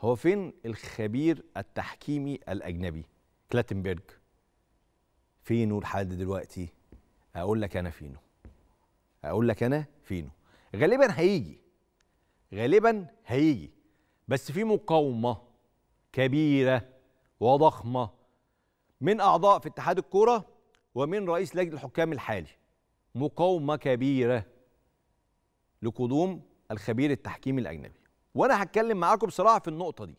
هو فين الخبير التحكيمي الاجنبي كلاتنبرج فينه لحد دلوقتي اقول لك انا فينه اقول لك انا فينه غالبا هيجي غالبا هيجي بس في مقاومه كبيره وضخمه من اعضاء في اتحاد الكوره ومن رئيس لجنه الحكام الحالي مقاومه كبيره لقدوم الخبير التحكيمي الاجنبي وانا هتكلم معاكم بصراحه في النقطه دي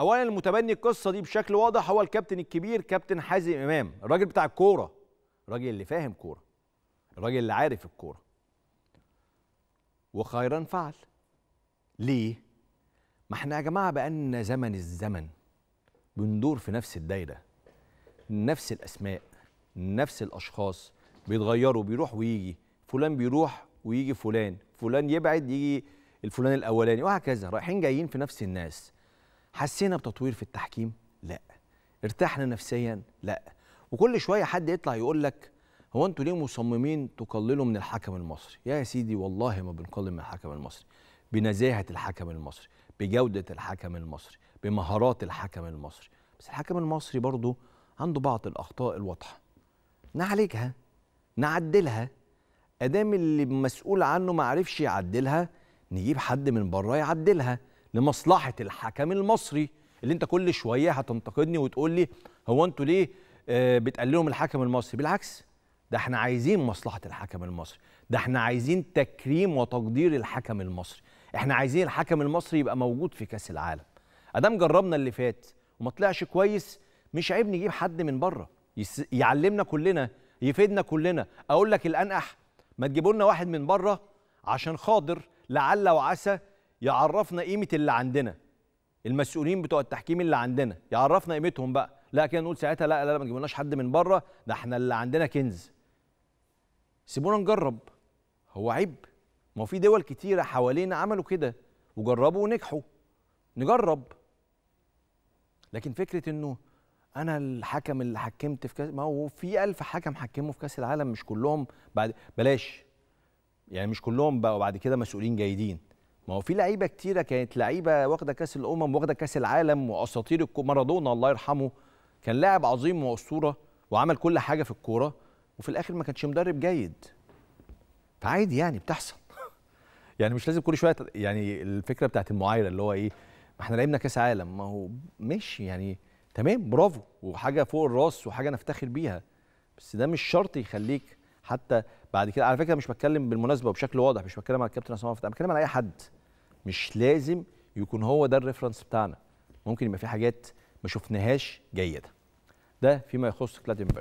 اولا المتبني القصه دي بشكل واضح هو الكابتن الكبير كابتن حازم امام الراجل بتاع الكوره الراجل اللي فاهم كوره الراجل اللي عارف الكوره وخيرا فعل ليه ما احنا يا جماعه بقالنا زمن الزمن بندور في نفس الدايره نفس الاسماء نفس الاشخاص بيتغيروا بيروح ويجي فلان بيروح ويجي فلان فلان يبعد يجي الفلان الاولاني وهكذا رايحين جايين في نفس الناس حسينا بتطوير في التحكيم لا ارتحنا نفسيا لا وكل شويه حد يطلع يقول لك هو انتوا ليه مصممين تقللوا من الحكم المصري يا سيدي والله ما بنقلل من الحكم المصري بنزاهه الحكم المصري بجوده الحكم المصري بمهارات الحكم المصري بس الحكم المصري برضه عنده بعض الاخطاء الواضحه نعالجها نعدلها ادام اللي مسؤول عنه ما عرفش يعدلها نجيب حد من بره يعدلها لمصلحه الحكم المصري اللي انت كل شويه هتنتقدني وتقول لي هو انتوا ليه آه، بتقللهم الحكم المصري بالعكس ده احنا عايزين مصلحه الحكم المصري ده احنا عايزين تكريم وتقدير الحكم المصري احنا عايزين الحكم المصري يبقى موجود في كاس العالم ادام جربنا اللي فات وما طلعش كويس مش عيب نجيب حد من بره يعلمنا كلنا يفيدنا كلنا اقول لك الانقح ما تجيبوا لنا واحد من بره عشان خاطر لعل وعسى يعرفنا قيمه اللي عندنا المسؤولين بتوع التحكيم اللي عندنا يعرفنا قيمتهم بقى لا كده نقول ساعتها لا لا ما تجيبولناش حد من بره ده احنا اللي عندنا كنز سيبونا نجرب هو عيب ما في دول كتيره حوالينا عملوا كده وجربوا ونجحوا نجرب لكن فكره انه انا الحكم اللي حكمت في كاس ما هو في 1000 حكم حكموا في كاس العالم مش كلهم بعد بلاش يعني مش كلهم بقوا بعد كده مسؤولين جيدين ما هو في لعيبه كتيره كانت لعيبه واخده كاس الامم واخده كاس العالم واساطير مارادونا الله يرحمه كان لاعب عظيم واسطوره وعمل كل حاجه في الكوره وفي الاخر ما كانش مدرب جيد فعادي يعني بتحصل يعني مش لازم كل شويه يعني الفكره بتاعت المعايره اللي هو ايه ما احنا لعبنا كاس عالم ما هو ماشي يعني تمام برافو وحاجه فوق الراس وحاجه نفتخر بيها بس ده مش شرط يخليك حتى بعد كده على فكره مش بتكلم بالمناسبه وبشكل واضح مش بتكلم على الكابتن عصام فتحي بتكلم على اي حد مش لازم يكون هو ده الريفرنس بتاعنا ممكن يبقى في حاجات ما شفناهاش جيده ده فيما يخص كلاتنبرج